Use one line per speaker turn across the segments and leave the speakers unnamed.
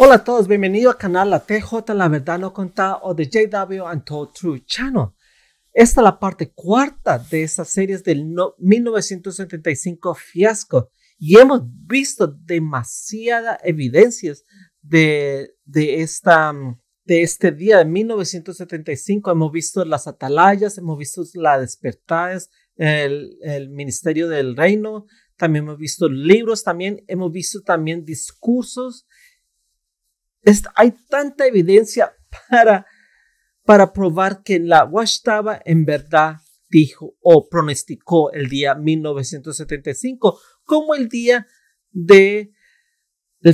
Hola a todos, bienvenidos al canal La TJ La Verdad No Contada o The JW Untold True Channel. Esta es la parte cuarta de esta series del 1975 fiasco y hemos visto demasiadas evidencias de, de, esta, de este día de 1975. Hemos visto las atalayas, hemos visto la despertadas, el, el Ministerio del Reino, también hemos visto libros, también hemos visto también discursos hay tanta evidencia para, para probar que la Washtaba en verdad dijo o pronosticó el día 1975 como el día de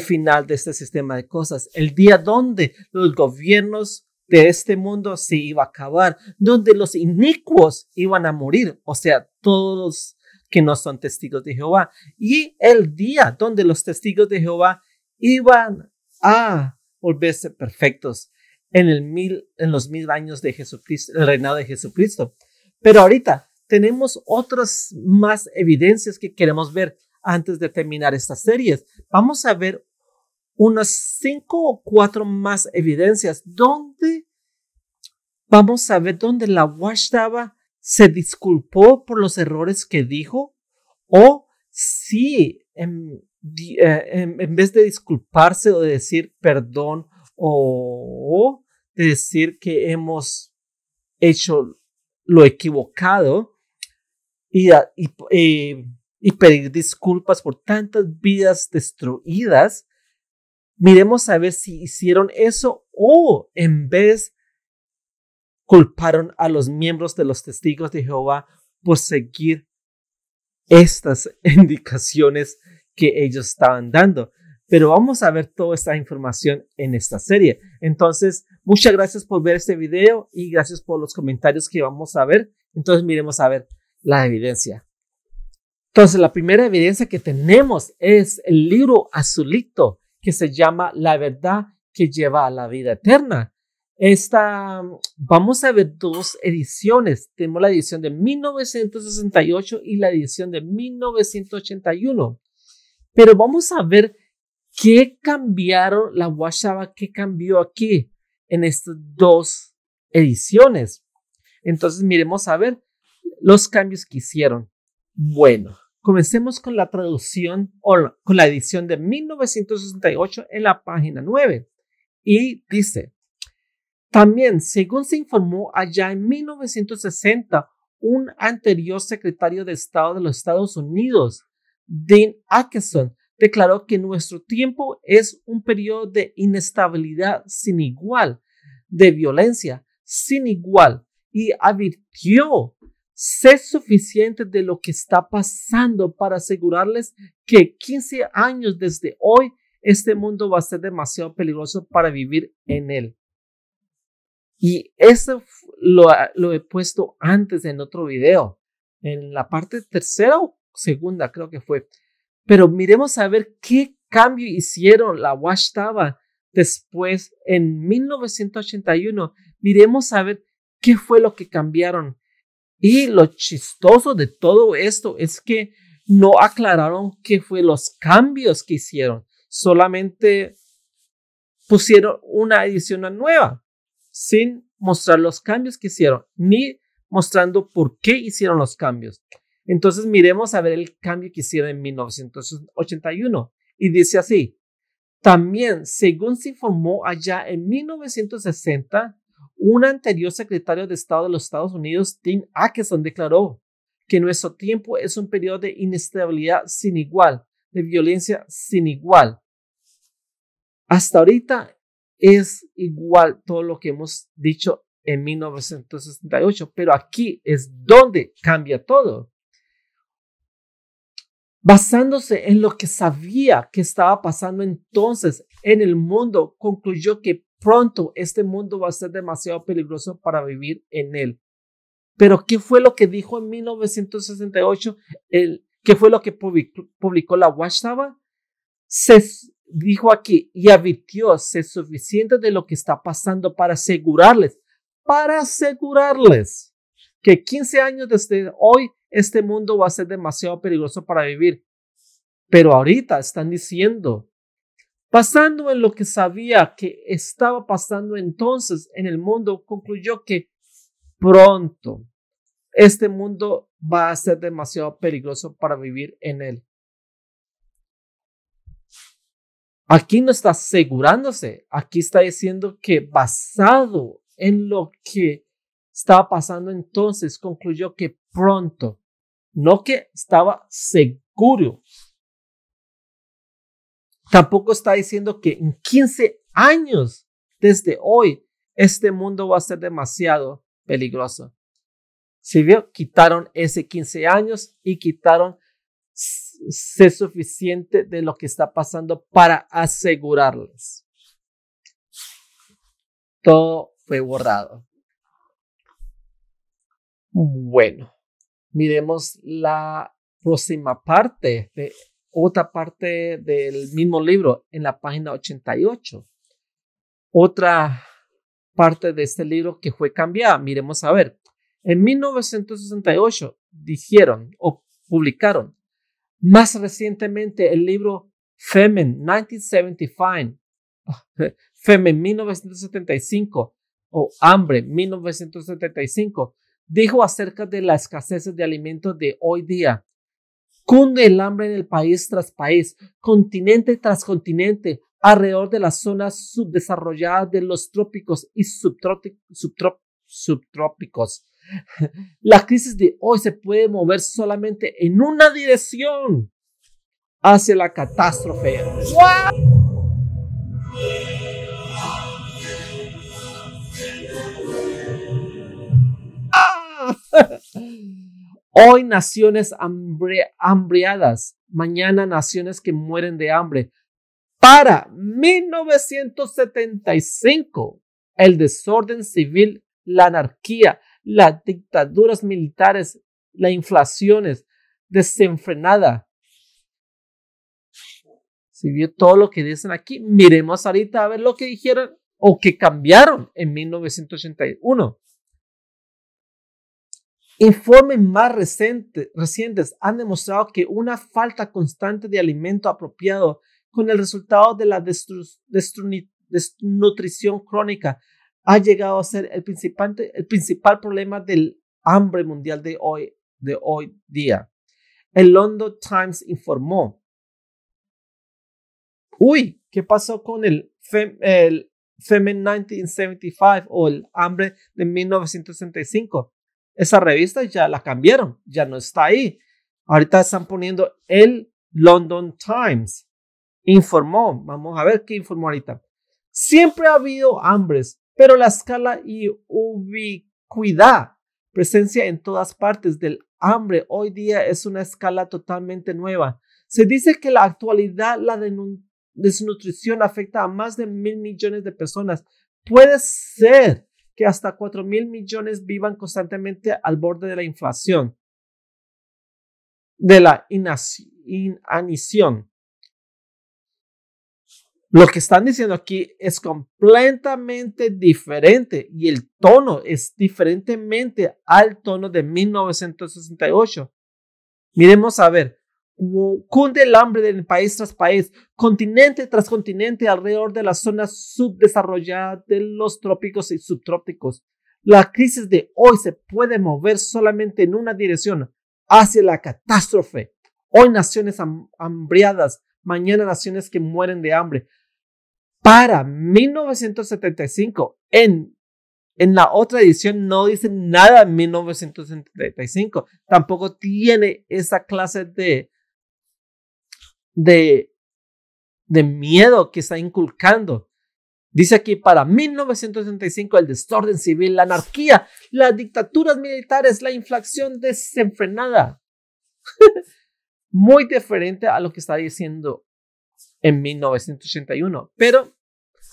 final de este sistema de cosas, el día donde los gobiernos de este mundo se iba a acabar, donde los inicuos iban a morir, o sea, todos que no son testigos de Jehová, y el día donde los testigos de Jehová iban a volverse perfectos en, el en los mil años de Jesucristo, el reinado de Jesucristo. Pero ahorita tenemos otras más evidencias que queremos ver antes de terminar estas series. Vamos a ver unas cinco o cuatro más evidencias donde vamos a ver dónde la Washtaba se disculpó por los errores que dijo o si en, eh, en, vez de disculparse o de decir perdón o, de decir que hemos hecho lo equivocado y, y pedir disculpas por tantas vidas destruidas, miremos a ver si hicieron eso o en vez culparon a los miembros de los testigos de Jehová por seguir estas indicaciones que ellos estaban dando. Pero vamos a ver toda esta información en esta serie. Entonces, muchas gracias por ver este video y gracias por los comentarios que vamos a ver. Entonces, miremos a ver la evidencia. Entonces, la primera evidencia que tenemos es el libro azulito que se llama La verdad que lleva a la vida eterna. Esta, vamos a ver dos ediciones. Tenemos la edición de 1968 y la edición de 1981. Pero vamos a ver qué cambiaron la Washaba, qué cambió aquí en estas dos ediciones. Entonces, miremos a ver los cambios que hicieron. Bueno, comencemos con la traducción o con la edición de 1968 en la página 9. Y dice, también, según se informó allá en 1960, un anterior secretario de Estado de los Estados Unidos, Dean Atkinson declaró que nuestro tiempo es un periodo de inestabilidad sin igual, de violencia sin igual, y advirtió ser suficiente de lo que está pasando para asegurarles que 15 años desde hoy este mundo va a ser demasiado peligroso para vivir en él. Y eso lo, he puesto antes en otro video. En la parte tercera segunda, creo que fue. Pero miremos a ver qué cambio hicieron la Washtaba después en 1981. Miremos a ver qué fue lo que cambiaron. Y lo chistoso de todo esto es que no aclararon qué fue los cambios que hicieron. Solamente pusieron una edición nueva sin mostrar los cambios que hicieron ni mostrando por qué hicieron los cambios. Entonces miremos a ver el cambio que hicieron en 1981. Y dice así, también, según se informó allá en 1960, un anterior secretario de Estado de los Estados Unidos, Tim Atkinson, declaró que nuestro tiempo es un periodo de inestabilidad sin igual, de violencia sin igual. Hasta ahorita es igual todo lo que hemos dicho en 1968, pero aquí es donde cambia todo. Basándose en lo que sabía que estaba pasando entonces en el mundo, concluyó que pronto este mundo va a ser demasiado peligroso para vivir en él. Pero ¿qué fue lo que dijo en 1968? El, ¿Qué fue lo que publicó, la Watchtower? Se dijo aquí y advirtió ser suficiente de lo que está pasando para asegurarles, para asegurarles que 15 años desde hoy este mundo va a ser demasiado peligroso para vivir. Pero ahorita están diciendo, pasando en lo que sabía que estaba pasando entonces en el mundo, concluyó que pronto este mundo va a ser demasiado peligroso para vivir en él. Aquí no está asegurándose, aquí está diciendo que basado en lo que estaba pasando entonces, concluyó que pronto no que estaba seguro. Tampoco está diciendo que en 15 años desde hoy este mundo va a ser demasiado peligroso. Si vio, quitaron ese 15 años y quitaron ser suficiente de lo que está pasando para asegurarles. Todo fue borrado. Bueno, miremos la próxima parte, otra parte del mismo libro, en la página 88. Otra parte de este libro que fue cambiada, miremos a ver. En 1968 dijeron o publicaron más recientemente el libro Femen 1975, Femen 1975 o Hambre 1975 dijo acerca de la escasez de alimentos de hoy día. Cunde el hambre en el país tras país, continente tras continente, alrededor de las zonas subdesarrolladas de los trópicos y subtrópicos. La crisis de hoy se puede mover solamente en una dirección, hacia la catástrofe. Hoy naciones hambriadas, mañana naciones que mueren de hambre. Para 1975, el desorden civil, la anarquía, las dictaduras militares, las inflaciones desenfrenada. Si vio todo lo que dicen aquí, miremos ahorita a ver lo que dijeron o que cambiaron en 1981. Informes más recientes han demostrado que una falta constante de alimento apropiado con el resultado de la desnutrición crónica ha llegado a ser el principal, principal problema del hambre mundial de hoy, de hoy día. El London Times informó. Uy, ¿qué pasó con el, fem, Femen 1975 o el hambre de 1965? esa revista ya la cambiaron, ya no está ahí. Ahorita están poniendo el London Times. Informó, vamos a ver qué informó ahorita. Siempre ha habido hambres, pero la escala y ubicuidad, presencia en todas partes del hambre hoy día es una escala totalmente nueva. Se dice que la actualidad la desnutrición afecta a más de mil millones de personas. Puede ser que hasta 4 mil millones vivan constantemente al borde de la inflación, de la inanición. Lo que están diciendo aquí es completamente diferente y el tono es diferentemente al tono de 1968. Miremos a ver, Cunde el hambre del país tras país, continente tras continente alrededor de las zonas subdesarrolladas de los trópicos y subtrópicos. La crisis de hoy se puede mover solamente en una dirección, hacia la catástrofe. Hoy naciones hambriadas, mañana naciones que mueren de hambre. Para 1975, en, en la otra edición no dice nada 1975, tampoco tiene esa clase de de, miedo que está inculcando. Dice aquí, para 1965 el desorden civil, la anarquía, las dictaduras militares, la inflación desenfrenada. Muy diferente a lo que está diciendo en 1981. Pero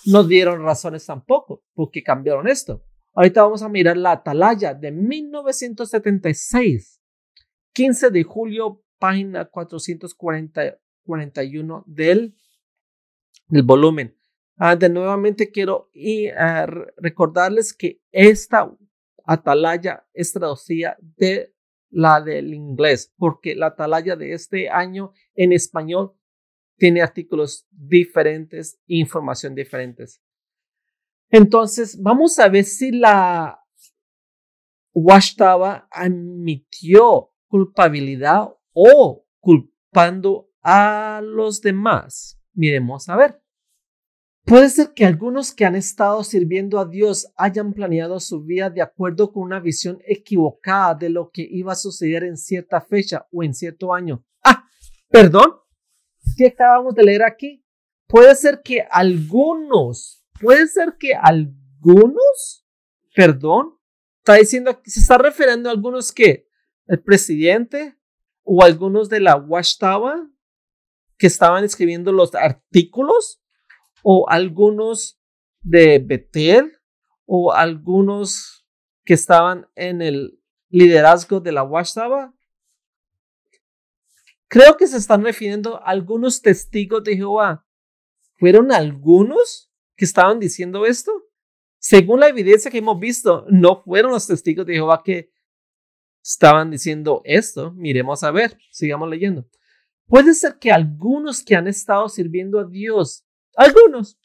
no dieron razones tampoco porque cambiaron esto. Ahorita vamos a mirar la atalaya de 1976. 15 de julio, página 440, 41 del, volumen. Ah, de nuevamente quiero ah, recordarles que esta atalaya es traducida de la del inglés, porque la atalaya de este año en español tiene artículos diferentes, información diferentes. Entonces, vamos a ver si la Washtaba admitió culpabilidad o culpando a los demás? Miremos a ver. Puede ser que algunos que han estado sirviendo a Dios hayan planeado su vida de acuerdo con una visión equivocada de lo que iba a suceder en cierta fecha o en cierto año. Ah, perdón, ¿qué acabamos de leer aquí? Puede ser que algunos, puede ser que algunos, perdón, está diciendo, se está refiriendo a algunos que el presidente o algunos de la washtawa que estaban escribiendo los artículos o algunos de Betel o algunos que estaban en el liderazgo de la Washtaba? Creo que se están refiriendo a algunos testigos de Jehová. ¿Fueron algunos que estaban diciendo esto? Según la evidencia que hemos visto, no fueron los testigos de Jehová que estaban diciendo esto. Miremos a ver, sigamos leyendo. Puede ser que algunos que han estado sirviendo a Dios, algunos,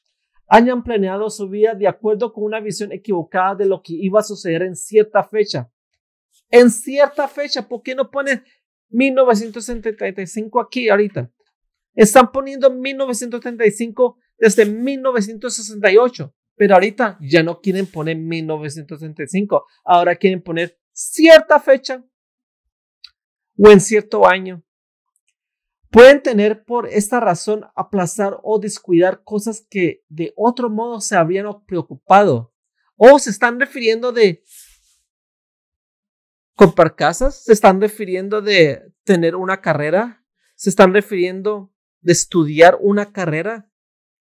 hayan planeado su vida de acuerdo con una visión equivocada de lo que iba a suceder en cierta fecha. En cierta fecha, ¿por qué no ponen 1935 aquí ahorita? Están poniendo 1935 desde 1968, pero ahorita ya no quieren poner 1935. ahora quieren poner cierta fecha o en cierto año Pueden tener por esta razón aplazar o descuidar cosas que de otro modo se habrían preocupado. O se están refiriendo de comprar casas, se están refiriendo de tener una carrera, se están refiriendo de estudiar una carrera,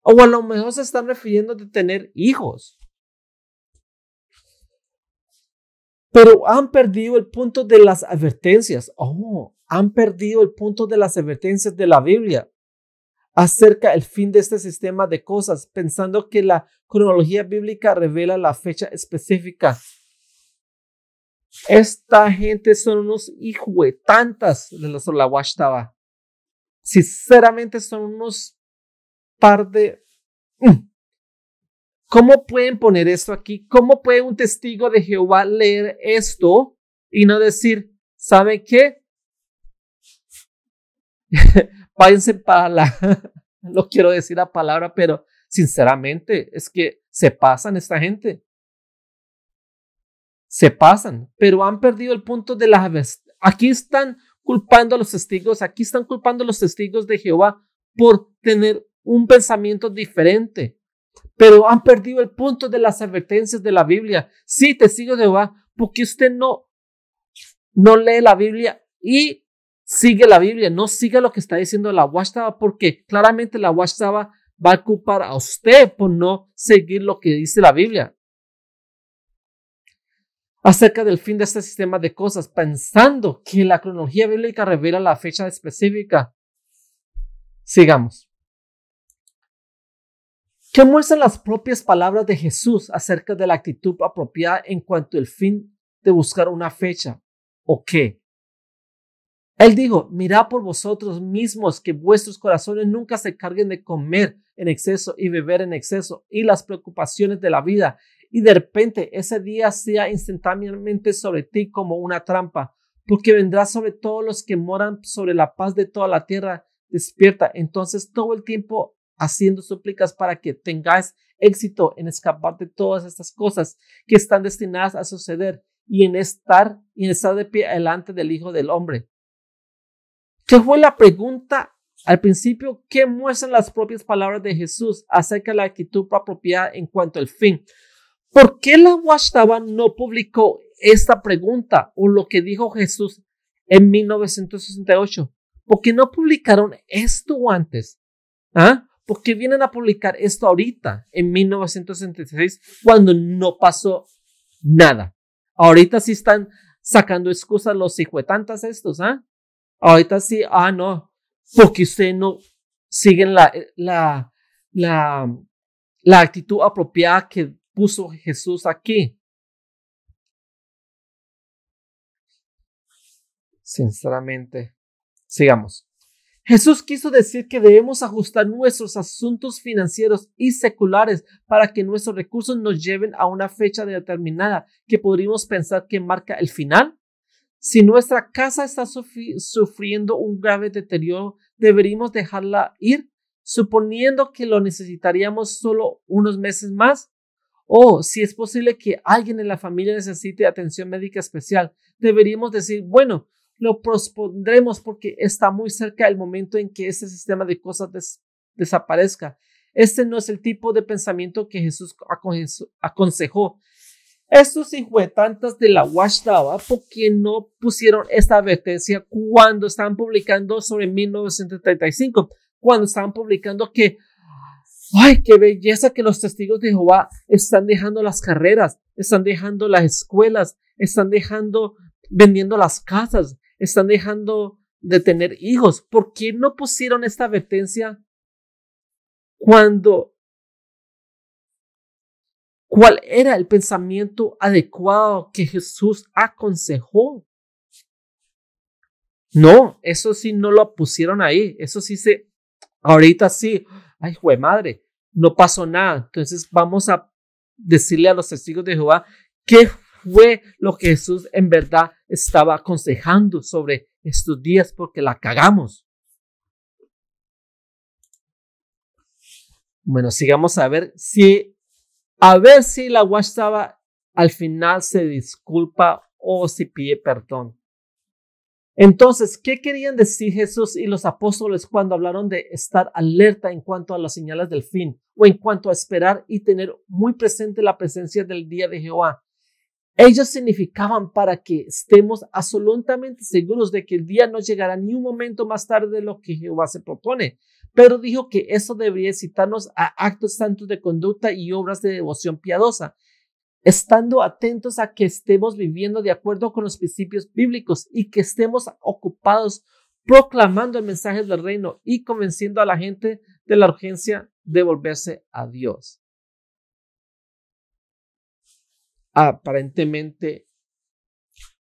o a lo mejor se están refiriendo de tener hijos. Pero han perdido el punto de las advertencias. Oh, han perdido el punto de las advertencias de la Biblia acerca el fin de este sistema de cosas, pensando que la cronología bíblica revela la fecha específica. Esta gente son unos hijuetantas de los la Sinceramente son unos par de... Mm. ¿Cómo pueden poner esto aquí? ¿Cómo puede un testigo de Jehová leer esto y no decir, ¿sabe qué? váyanse para la, no quiero decir la palabra, pero sinceramente es que se pasan esta gente. Se pasan, pero han perdido el punto de las... Aquí están culpando a los testigos, aquí están culpando a los testigos de Jehová por tener un pensamiento diferente, pero han perdido el punto de las advertencias de la Biblia. Sí, testigos de Jehová, porque usted no, no lee la Biblia y sigue la Biblia, no siga lo que está diciendo la Washtaba, porque claramente la Washtaba va a culpar a usted por no seguir lo que dice la Biblia. Acerca del fin de este sistema de cosas, pensando que la cronología bíblica revela la fecha específica. Sigamos. ¿Qué muestran las propias palabras de Jesús acerca de la actitud apropiada en cuanto al fin de buscar una fecha? ¿O qué? Él dijo, mirad por vosotros mismos que vuestros corazones nunca se carguen de comer en exceso y beber en exceso y las preocupaciones de la vida. Y de repente ese día sea instantáneamente sobre ti como una trampa, porque vendrá sobre todos los que moran sobre la paz de toda la tierra. Despierta entonces todo el tiempo haciendo súplicas para que tengáis éxito en escapar de todas estas cosas que están destinadas a suceder y en estar y en estar de pie delante del Hijo del Hombre. ¿Qué fue la pregunta al principio ¿Qué muestran las propias palabras de Jesús acerca de la actitud apropiada en cuanto al fin. ¿Por qué la Washtaba no publicó esta pregunta o lo que dijo Jesús en 1968? ¿Por qué no publicaron esto antes? ¿Ah? ¿Por qué vienen a publicar esto ahorita, en 1966, cuando no pasó nada? Ahorita sí están sacando excusas los hijuetantas estos, ¿ah? Ahorita sí, ah, no, porque ustedes no siguen la, la, la, la actitud apropiada que puso Jesús aquí. Sinceramente, sigamos. Jesús quiso decir que debemos ajustar nuestros asuntos financieros y seculares para que nuestros recursos nos lleven a una fecha determinada que podríamos pensar que marca el final si nuestra casa está sufriendo un grave deterioro, deberíamos dejarla ir, suponiendo que lo necesitaríamos solo unos meses más. O si es posible que alguien en la familia necesite atención médica especial, deberíamos decir, bueno, lo propondremos porque está muy cerca el momento en que ese sistema de cosas desaparezca. Este no es el tipo de pensamiento que Jesús aconsejó. Estos tantas de la Wash ¿Por qué no pusieron esta advertencia cuando estaban publicando sobre 1935, cuando estaban publicando que, ay, qué belleza que los testigos de Jehová están dejando las carreras, están dejando las escuelas, están dejando vendiendo las casas, están dejando de tener hijos. ¿Por qué no pusieron esta advertencia cuando cuál era el pensamiento adecuado que Jesús aconsejó. No, eso sí no lo pusieron ahí. Eso sí se, ahorita sí, ay, fue madre, no pasó nada. Entonces vamos a decirle a los testigos de Jehová qué fue lo que Jesús en verdad estaba aconsejando sobre estos días porque la cagamos. Bueno, sigamos a ver si a ver si la WhatsApp al final se disculpa o si pide perdón. Entonces, ¿qué querían decir Jesús y los apóstoles cuando hablaron de estar alerta en cuanto a las señales del fin o en cuanto a esperar y tener muy presente la presencia del día de Jehová? Ellos significaban para que estemos absolutamente seguros de que el día no llegará ni un momento más tarde de lo que Jehová se propone, pero dijo que eso debería citarnos a actos santos de conducta y obras de devoción piadosa, estando atentos a que estemos viviendo de acuerdo con los principios bíblicos y que estemos ocupados proclamando el mensaje del reino y convenciendo a la gente de la urgencia de volverse a Dios. Aparentemente,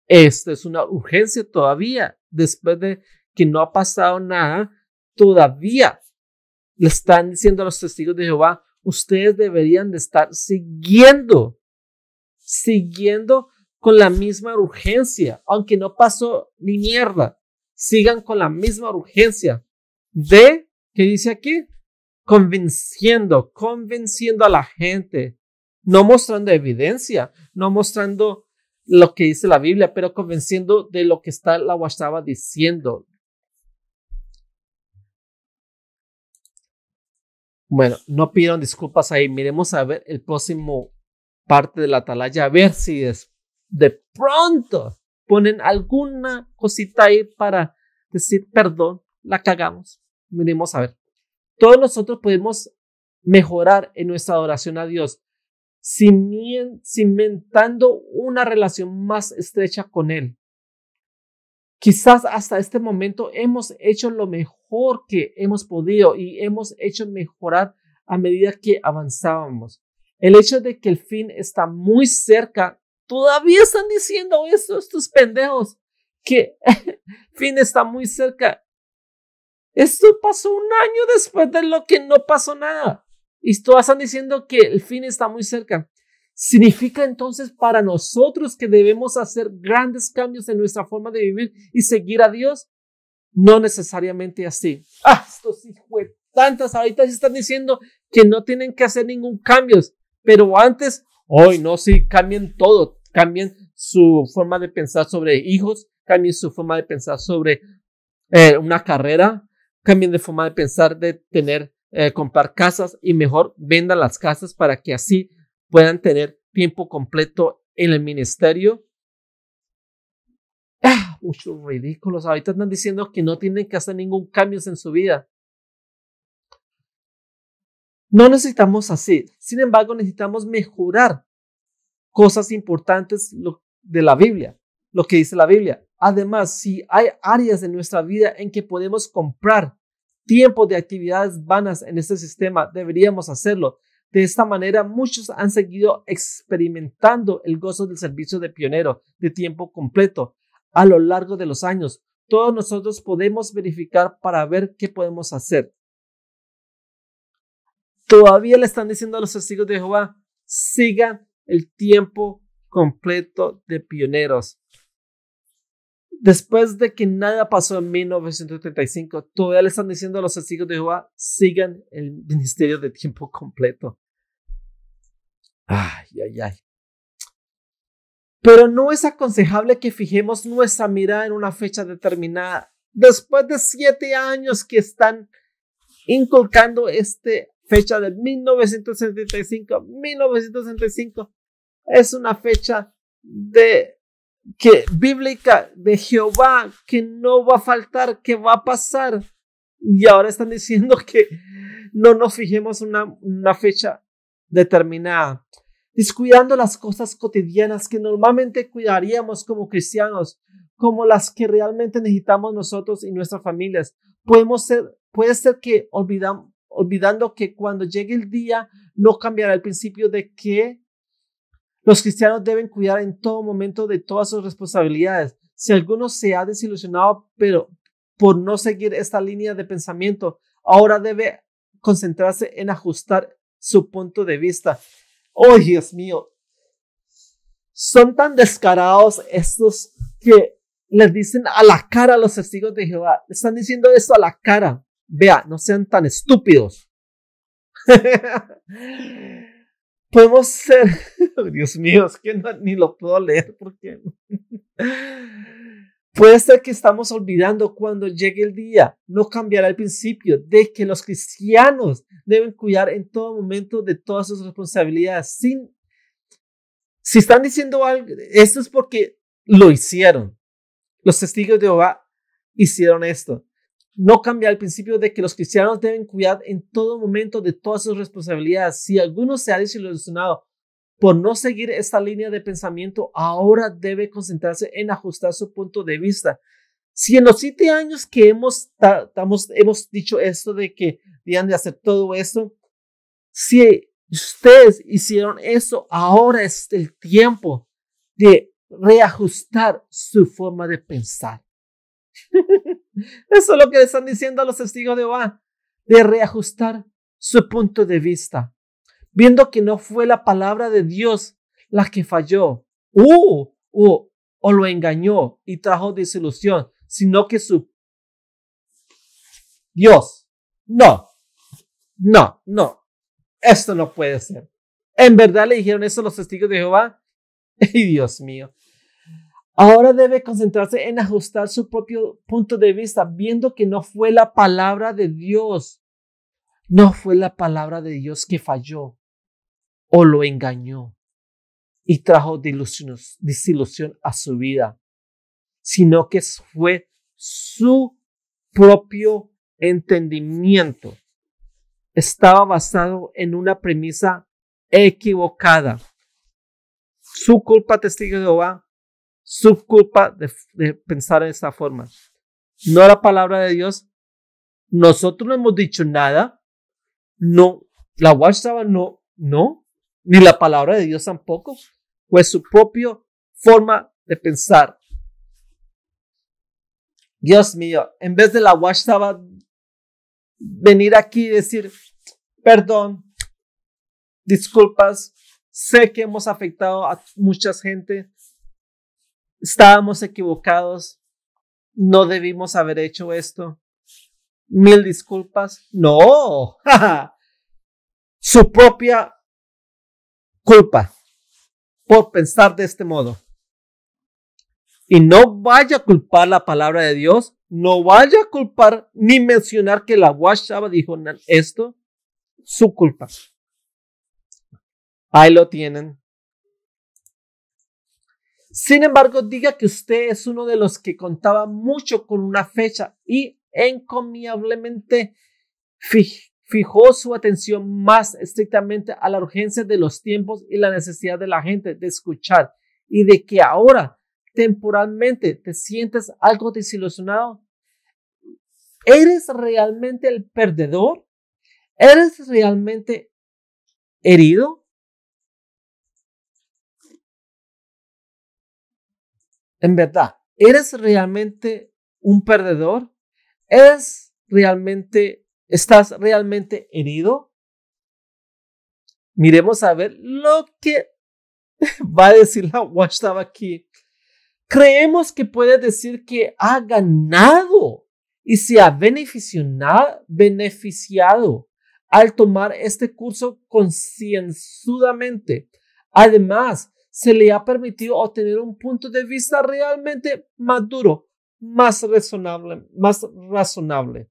esta es una urgencia todavía, después de que no ha pasado nada, todavía le están diciendo a los testigos de Jehová, ustedes deberían de estar siguiendo, siguiendo con la misma urgencia, aunque no pasó ni mierda, sigan con la misma urgencia de, ¿qué dice aquí? Convenciendo, convenciendo a la gente, no mostrando evidencia, no mostrando lo que dice la Biblia, pero convenciendo de lo que está la Washtaba diciendo, Bueno, no pidieron disculpas ahí. Miremos a ver el próximo parte de la atalaya, a ver si de pronto ponen alguna cosita ahí para decir perdón, la cagamos. Miremos a ver. Todos nosotros podemos mejorar en nuestra adoración a Dios, cimentando una relación más estrecha con Él. Quizás hasta este momento hemos hecho lo mejor porque hemos podido y hemos hecho mejorar a medida que avanzábamos. El hecho de que el fin está muy cerca, todavía están diciendo eso estos pendejos, que el fin está muy cerca. Esto pasó un año después de lo que no pasó nada. Y todas están diciendo que el fin está muy cerca. Significa entonces para nosotros que debemos hacer grandes cambios en nuestra forma de vivir y seguir a Dios. No necesariamente así. Ah, estos hijos tantas ahorita se están diciendo que no tienen que hacer ningún cambio, pero antes, hoy no, sí, cambien todo, cambien su forma de pensar sobre hijos, cambien su forma de pensar sobre eh, una carrera, cambien de forma de pensar de tener, eh, comprar casas y mejor vendan las casas para que así puedan tener tiempo completo en el ministerio muchos ridículos. Ahorita están diciendo que no tienen que hacer ningún cambio en su vida. No necesitamos así. Sin embargo, necesitamos mejorar cosas importantes de la Biblia, lo que dice la Biblia. Además, si hay áreas de nuestra vida en que podemos comprar tiempo de actividades vanas en este sistema, deberíamos hacerlo. De esta manera, muchos han seguido experimentando el gozo del servicio de pionero de tiempo completo, a lo largo de los años. Todos nosotros podemos verificar para ver qué podemos hacer. Todavía le están diciendo a los testigos de Jehová, sigan el tiempo completo de pioneros. Después de que nada pasó en 1935, todavía le están diciendo a los testigos de Jehová, sigan el ministerio de tiempo completo. Ay, ay, ay. Pero no es aconsejable que fijemos nuestra mirada en una fecha determinada. Después de siete años que están inculcando esta fecha de 1975, 1975 es una fecha de que bíblica de Jehová que no va a faltar, que va a pasar. Y ahora están diciendo que no nos fijemos una, una fecha determinada descuidando las cosas cotidianas que normalmente cuidaríamos como cristianos, como las que realmente necesitamos nosotros y nuestras familias. ser, puede ser que olvidando que cuando llegue el día no cambiará el principio de que los cristianos deben cuidar en todo momento de todas sus responsabilidades. Si alguno se ha desilusionado, pero por no seguir esta línea de pensamiento, ahora debe concentrarse en ajustar su punto de vista Oh, Dios mío. Son tan descarados estos que les dicen a la cara a los testigos de Jehová. Están diciendo esto a la cara. Vea, no sean tan estúpidos. Podemos ser, Dios mío, es que ni lo puedo leer porque Puede ser que estamos olvidando cuando llegue el día, no cambiará el principio de que los cristianos deben cuidar en todo momento de todas sus responsabilidades. si están diciendo algo, esto es porque lo hicieron. Los testigos de Jehová hicieron esto. No cambia el principio de que los cristianos deben cuidar en todo momento de todas sus responsabilidades. Si alguno se ha desilusionado por no seguir esta línea de pensamiento, ahora debe concentrarse en ajustar su punto de vista. Si en los siete años que hemos, hemos dicho esto de que debían de hacer todo esto, si ustedes hicieron eso, ahora es el tiempo de reajustar su forma de pensar. eso es lo que le están diciendo a los testigos de Jehová, de reajustar su punto de vista viendo que no fue la palabra de Dios la que falló uh, uh, o lo engañó y trajo desilusión, sino que su Dios, no, no, no, esto no puede ser. En verdad le dijeron eso los testigos de Jehová. Y Dios mío. Ahora debe concentrarse en ajustar su propio punto de vista, viendo que no fue la palabra de Dios. No fue la palabra de Dios que falló o lo engañó y trajo desilusión a su vida, sino que fue su propio entendimiento. Estaba basado en una premisa equivocada. Su culpa, testigo de Jehová, su culpa de, pensar de esta forma. No la palabra de Dios. Nosotros no hemos dicho nada. No, la watchtower no, no, ni la palabra de Dios tampoco, pues su propia forma de pensar. Dios mío, en vez de la WhatsApp venir aquí y decir, perdón, disculpas, sé que hemos afectado a mucha gente, estábamos equivocados, no debimos haber hecho esto, mil disculpas, no, su propia culpa por pensar de este modo. Y no vaya a culpar la palabra de Dios, no vaya a culpar ni mencionar que la Washaba dijo esto, su culpa. Ahí lo tienen. Sin embargo, diga que usted es uno de los que contaba mucho con una fecha y encomiablemente fija fijó su atención más estrictamente a la urgencia de los tiempos y la necesidad de la gente de escuchar y de que ahora temporalmente te sientes algo desilusionado. ¿Eres realmente el perdedor? ¿Eres realmente herido? En verdad, ¿eres realmente un perdedor? ¿Eres realmente ¿Estás realmente herido? Miremos a ver lo que va a decir la watchtower aquí. Creemos que puede decir que ha ganado y se ha beneficiado al tomar este curso concienzudamente. Además, se le ha permitido obtener un punto de vista realmente maduro, más razonable, más razonable.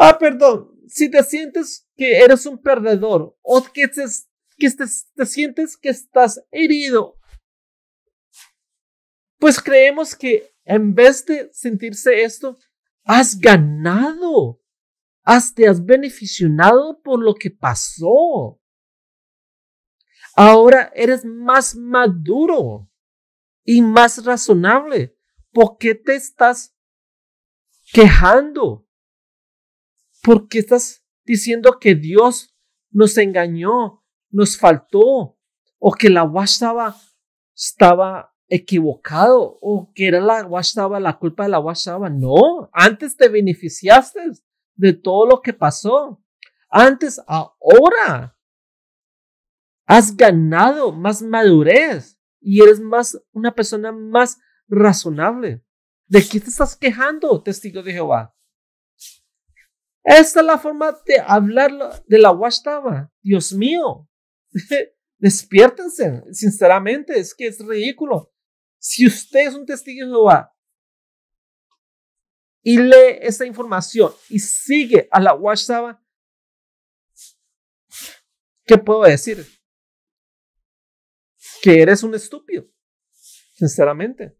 Ah, perdón, si te sientes que eres un perdedor o que, te, que te, sientes que estás herido, pues creemos que en vez de sentirse esto, has ganado, has, te has beneficiado por lo que pasó. Ahora eres más maduro y más razonable. ¿Por qué te estás quejando? ¿Por qué estás diciendo que Dios nos engañó, nos faltó, o que la Washtaba estaba equivocado, o que era la Washtaba, la culpa de la Washtaba? No, antes te beneficiaste de todo lo que pasó. Antes, ahora, has ganado más madurez y eres más una persona más razonable. ¿De qué te estás quejando, testigo de Jehová? Esta es la forma de hablar de la Washtaba. Dios mío, despiértense, sinceramente, es que es ridículo. Si usted es un testigo de Jehová y lee esta información y sigue a la Washtaba, ¿qué puedo decir? Que eres un estúpido, sinceramente.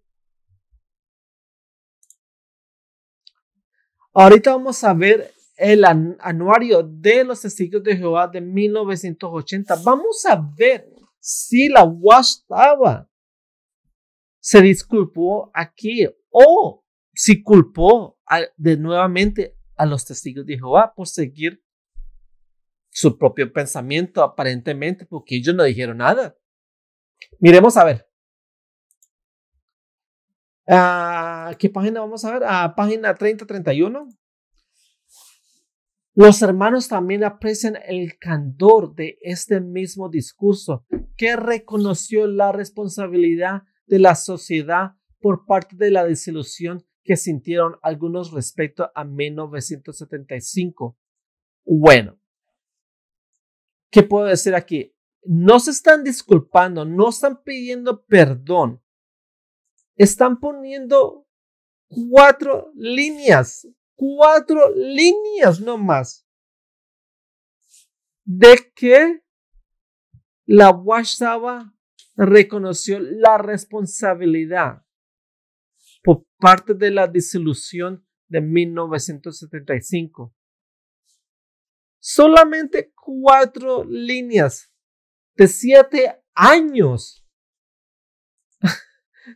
Ahorita vamos a ver el anuario de los testigos de Jehová de 1980. Vamos a ver si la Washtaba se disculpó aquí o si culpó de nuevamente a los testigos de Jehová por seguir su propio pensamiento aparentemente porque ellos no dijeron nada. Miremos a ver. ¿A ah, ¿Qué página vamos a ver? A ah, página 30-31. Los hermanos también aprecian el candor de este mismo discurso, que reconoció la responsabilidad de la sociedad por parte de la desilusión que sintieron algunos respecto a 1975. Bueno, ¿qué puedo decir aquí? No se están disculpando, no están pidiendo perdón. Están poniendo cuatro líneas cuatro líneas no más de que la WhatsApp reconoció la responsabilidad por parte de la disolución de 1975. Solamente cuatro líneas de siete años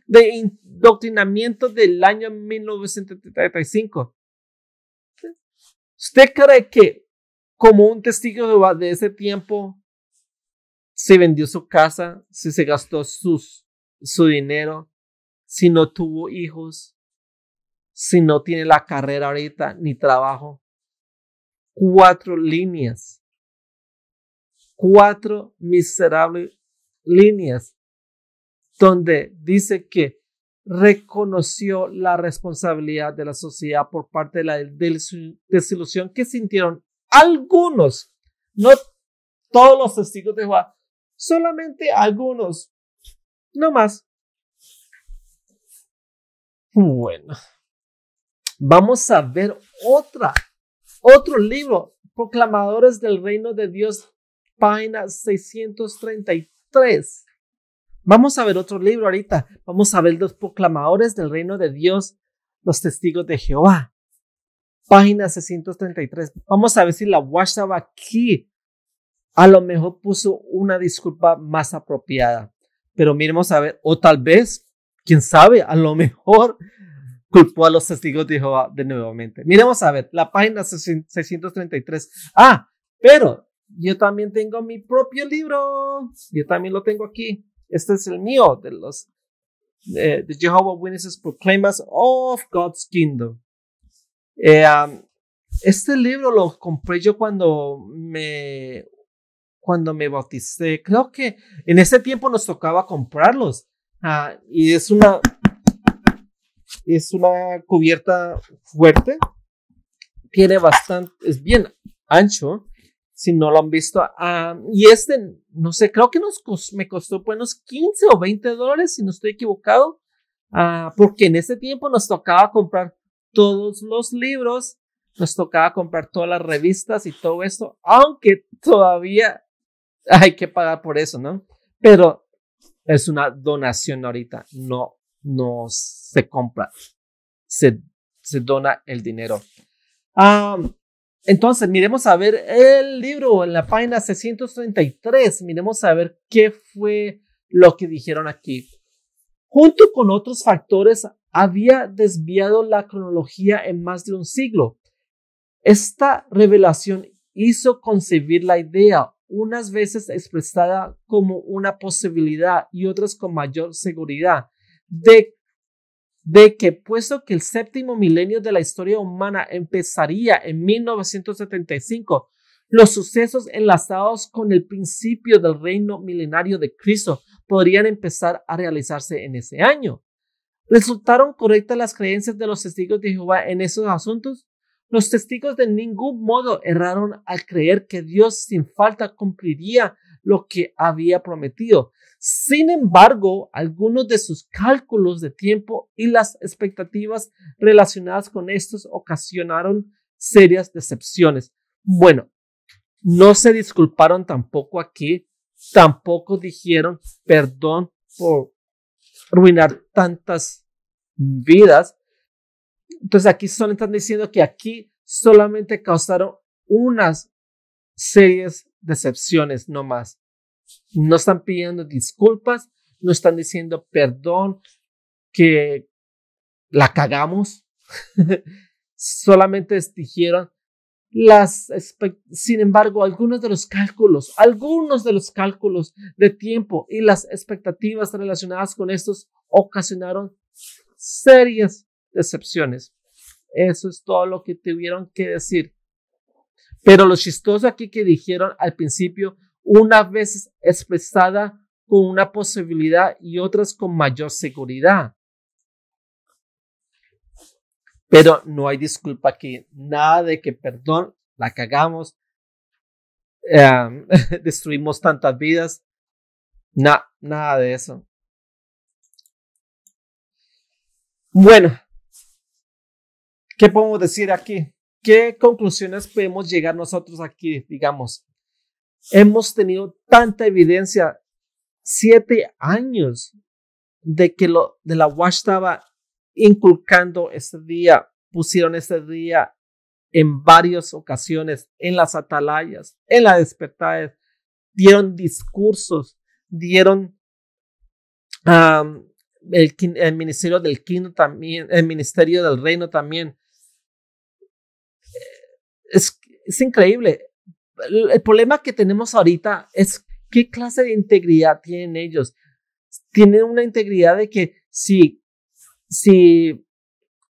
de indoctrinamiento del año 1975. ¿Usted cree que como un testigo de de ese tiempo se vendió su casa, si se gastó su dinero, si no tuvo hijos, si no tiene la carrera ahorita ni trabajo? Cuatro líneas. Cuatro miserables líneas donde dice que reconoció la responsabilidad de la sociedad por parte de la desilusión que sintieron algunos, no todos los testigos de Juan solamente algunos, no más. Bueno, vamos a ver otra, otro libro, Proclamadores del Reino de Dios, página 633. Vamos a ver otro libro ahorita. Vamos a ver los proclamadores del reino de Dios, los testigos de Jehová. Página 633. Vamos a ver si la WhatsApp aquí a lo mejor puso una disculpa más apropiada. Pero miremos a ver, o tal vez, quién sabe, a lo mejor culpó a los testigos de Jehová de nuevamente. Miremos a ver, la página 633. Ah, pero yo también tengo mi propio libro. Yo también lo tengo aquí. Este es el mío, de los Jehovah Witnesses Proclaimers of God's Kingdom. Eh, um, este libro lo compré yo cuando me cuando me bauticé. Creo que en ese tiempo nos tocaba comprarlos. Ah, y es una es una cubierta fuerte. Tiene bastante, es bien ancho si no lo han visto. Ah, y este, no sé, creo que nos me costó buenos pues, 15 o 20 dólares, si no estoy equivocado, ah, porque en ese tiempo nos tocaba comprar todos los libros, nos tocaba comprar todas las revistas y todo esto, aunque todavía hay que pagar por eso, ¿no? Pero es una donación ahorita, no, se compra, se, se dona el dinero. Ah, entonces, miremos a ver el libro en la página 633. Miremos a ver qué fue lo que dijeron aquí. Junto con otros factores, había desviado la cronología en más de un siglo. Esta revelación hizo concebir la idea, unas veces expresada como una posibilidad y otras con mayor seguridad, de de que puesto que el séptimo milenio de la historia humana empezaría en 1975, los sucesos enlazados con el principio del reino milenario de Cristo podrían empezar a realizarse en ese año. ¿Resultaron correctas las creencias de los testigos de Jehová en esos asuntos? Los testigos de ningún modo erraron al creer que Dios sin falta cumpliría lo que había prometido, sin embargo, algunos de sus cálculos de tiempo y las expectativas relacionadas con estos ocasionaron serias decepciones. Bueno, no se disculparon tampoco aquí, tampoco dijeron perdón por arruinar tantas vidas. Entonces aquí solo están diciendo que aquí solamente causaron unas serias decepciones, no más. No están pidiendo disculpas, no están diciendo perdón, que la cagamos. Solamente dijeron las... Sin embargo, algunos de los cálculos, algunos de los cálculos de tiempo y las expectativas relacionadas con estos ocasionaron serias decepciones. Eso es todo lo que tuvieron que decir. Pero lo chistoso aquí que dijeron al principio una vez expresada con una posibilidad y otras con mayor seguridad. Pero no hay disculpa aquí, nada de que perdón, la cagamos, em, destruimos tantas vidas, nada de eso. Bueno, ¿qué podemos decir aquí? ¿Qué conclusiones podemos llegar nosotros aquí, digamos? Hemos tenido tanta evidencia, siete años de que lo, de la WASH estaba inculcando ese día, pusieron este día en varias ocasiones, en las atalayas, en las despertadas, dieron discursos, dieron el, ministerio del también, el ministerio del reino también. Es, es increíble el problema que tenemos ahorita es qué clase de integridad tienen ellos. Tienen una integridad de que si, si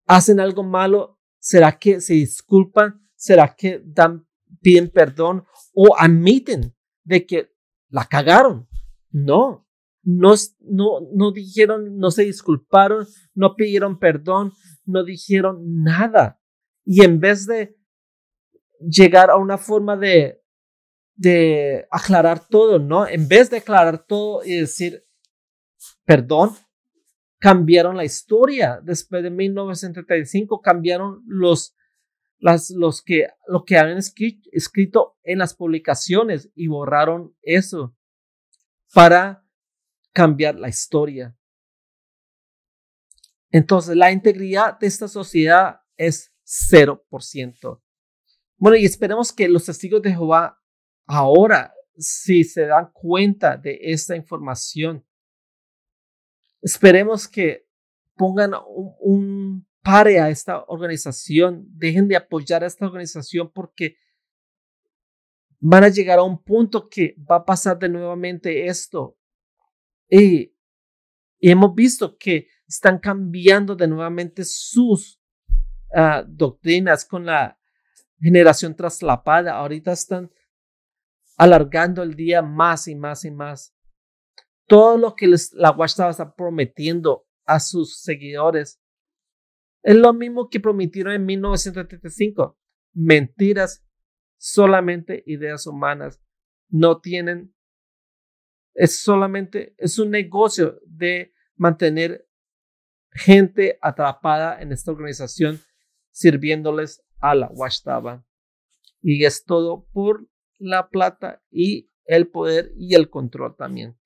hacen algo malo, ¿será que se disculpan? ¿Será que dan, piden perdón o admiten de que la cagaron? No, no, no, no dijeron, no se disculparon, no pidieron perdón, no dijeron nada. Y en vez de llegar a una forma de, aclarar todo, ¿no? En vez de aclarar todo y decir, perdón, cambiaron la historia después de 1935, cambiaron los, los que, lo que habían escrito, escrito en las publicaciones y borraron eso para cambiar la historia. Entonces, la integridad de esta sociedad es 0%. Bueno, y esperemos que los testigos de Jehová ahora, si se dan cuenta de esta información, esperemos que pongan un, pare a esta organización, dejen de apoyar a esta organización porque van a llegar a un punto que va a pasar de nuevamente esto. Y, hemos visto que están cambiando de nuevamente sus ah, doctrinas con la generación traslapada. Ahorita están alargando el día más y más y más. Todo lo que la Watchtower está prometiendo a sus seguidores es lo mismo que prometieron en 1935. Mentiras, solamente ideas humanas. No tienen, es solamente, es un negocio de mantener gente atrapada en esta organización sirviéndoles a la Y es todo por la plata y el poder y el control también.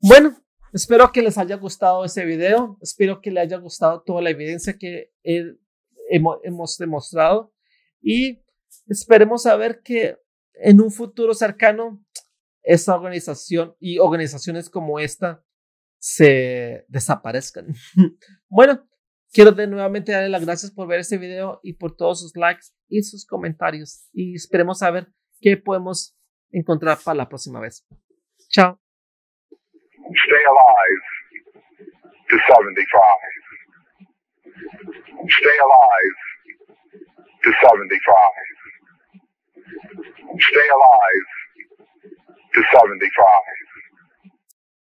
Bueno, espero que les haya gustado ese video. Espero que les haya gustado toda la evidencia que hemos demostrado. Y esperemos saber que en un futuro cercano esta organización y organizaciones como esta se desaparezcan. bueno, Quiero de nuevamente darle las gracias por ver este video y por todos sus likes y sus comentarios. Y esperemos saber qué podemos encontrar para la próxima vez. Chao. Stay alive to 75. Stay alive to 75. Stay alive to 75.